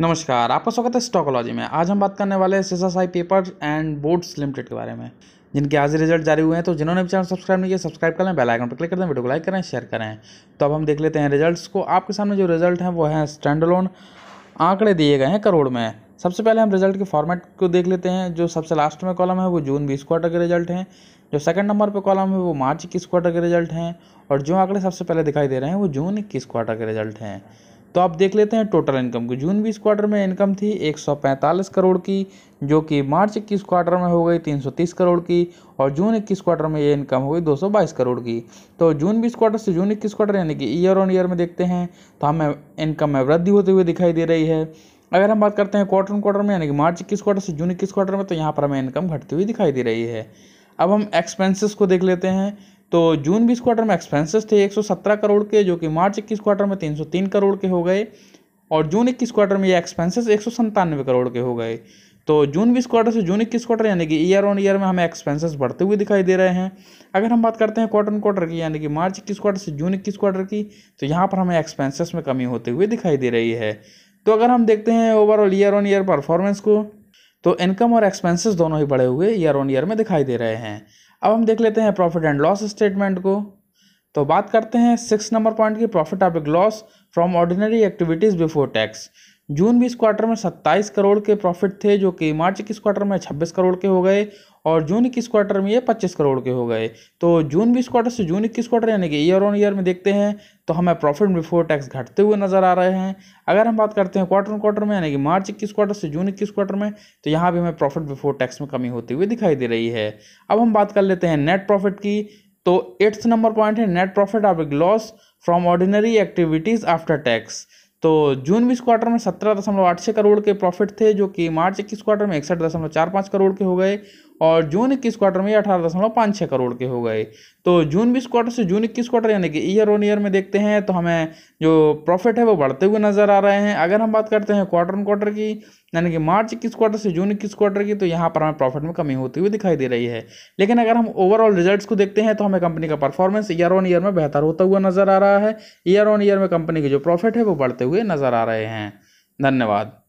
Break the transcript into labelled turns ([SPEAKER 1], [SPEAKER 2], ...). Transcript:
[SPEAKER 1] नमस्कार आपका स्वागत है स्टॉकोलॉजी में आज हम बात करने वाले हैं Sai paper and boards limited के बारे में जिनके आज रिजल्ट जारी हुए हैं तो जिन्होंने भी चैनल सब्सक्राइब नहीं किया सब्सक्राइब कर लें बेल आइकन पर क्लिक कर दें वीडियो को लाइक करें शेयर करें तो अब हम देख लेते हैं रिजल्ट्स को आपके सामने जो रिजल्ट हैं वो हैं स्टैंड लोन आंकड़े दिए गए हैं करोड़ में सबसे पहले हम रिजल्ट के फॉर्मेट को देख लेते हैं जो सबसे लास्ट में कॉलम है वो जून बीस क्वार्टर के रिजल्ट हैं जो सेकंड नंबर पे कॉलम है वो मार्च इक्कीस क्वार्टर के रिजल्ट हैं और जो आंकड़े सबसे पहले दिखाई दे रहे हैं वो जून इक्कीस क्वार्टर के रिजल्ट हैं तो आप देख लेते हैं टोटल इनकम की जून बीस क्वार्टर में इनकम थी 145 करोड़ की जो कि मार्च इक्कीस क्वार्टर में हो गई 330 करोड़ की और जून इक्कीस क्वार्टर में ये इनकम हो गई 222 करोड़ की तो जून बीस क्वार्टर से जून इक्कीस क्वार्टर यानी कि ईयर ऑन ईयर में देखते हैं तो हमें इनकम में वृद्धि होते हुए दिखाई दे रही है अगर हम बात करते हैं क्वार्टर ऑन क्वार्टर में यानी कि मार्च इक्कीस क्वार्टर से जून इक्कीस क्वार्टर में तो यहाँ पर हमें इनकम घटती हुई दिखाई दे रही है अब हम एक्सपेंसेस को देख लेते हैं तो जून बीस क्वार्टर में एक्सपेंसेस थे 117 करोड़ के जो कि मार्च इक्कीस क्वार्टर में 303 करोड़ के हो गए और जून इक्कीस क्वार्टर में ये एक्सपेंसेस एक करोड़ के हो गए तो जून बीस क्वार्टर से जून इक्कीस क्वार्टर यानी कि ईयर ऑन ईयर में हमें एक्सपेंसेस बढ़ते हुए दिखाई दे रहे हैं अगर हम बात करते हैं क्वार्टर ऑन क्वार्टर की यानी कि मार्च इक्कीस क्वार्टर से जून इक्कीस क्वार्टर की तो यहाँ पर हमें एक्सपेंसेस में कमी होते हुए दिखाई दे रही है तो अगर हम देखते हैं overall year on year performance को तो इनकम और एक्सपेंसेस दोनों ही बढ़े हुए ईयर ऑन ईयर में दिखाई दे रहे हैं अब हम देख लेते हैं प्रॉफिट एंड लॉस स्टेटमेंट को तो बात करते हैं सिक्स नंबर पॉइंट की profit after loss from ordinary activities before tax June भी इस क्वार्टर में 27 करोड़ के प्रॉफिट थे जो कि मार्च इक्कीस क्वार्टर में 26 करोड़ के हो गए और जून इक्कीस क्वार्टर में ये 25 करोड़ के हो गए तो जून बीस क्वार्टर से जून इक्कीस क्वार्टर यानी कि ईयर ऑन ईयर में देखते हैं तो हमें प्रॉफिट बिफोर टैक्स घटते हुए नजर आ रहे हैं अगर हम बात करते हैं क्वार्टर क्वार्टर में यानी कि मार्च इक्कीस क्वार्टर से जून इक्कीस क्वार्टर में तो यहाँ भी हमें प्रॉफिट बिफोर टैक्स में कमी होती हुई दिखाई दे रही है अब हम बात कर लेते हैं नेट प्रॉफिट की तो एट्थ नंबर पॉइंट है net profit after loss from ordinary activities after tax तो जून बीस क्वार्टर में सत्रह दशमलव आठ छः करोड़ के प्रॉफिट थे जो कि मार्च इक्कीस क्वार्टर में इकसठ दशमलव चार पाँच करोड़ के हो गए और जून इक्कीस क्वार्टर में अठारह दशमलव पाँच छः करोड़ के हो गए तो जून बीस क्वार्टर से जून इक्कीस क्वार्टर यानी कि ईयर ऑन ईयर में देखते हैं तो हमें जो प्रॉफिट है वो बढ़ते हुए नज़र आ रहे हैं अगर हम बात करते हैं क्वार्टर ऑन क्वार्टर की यानी कि मार्च इक्कीस क्वार्टर से जून इक्कीस क्वार्टर की तो यहाँ पर हमें प्रॉफिट में कमी होती हुई दिखाई दे रही है लेकिन अगर हम ओवरऑल रिजल्ट को देखते हैं तो हमें कंपनी का परफॉर्मेंस ईयर ऑन ईयर में बेहतर होता हुआ नज़र आ रहा है ईयर ऑन ईयर में कंपनी के जो प्रॉफिट है वो बढ़ते हुए नज़र आ रहे हैं धन्यवाद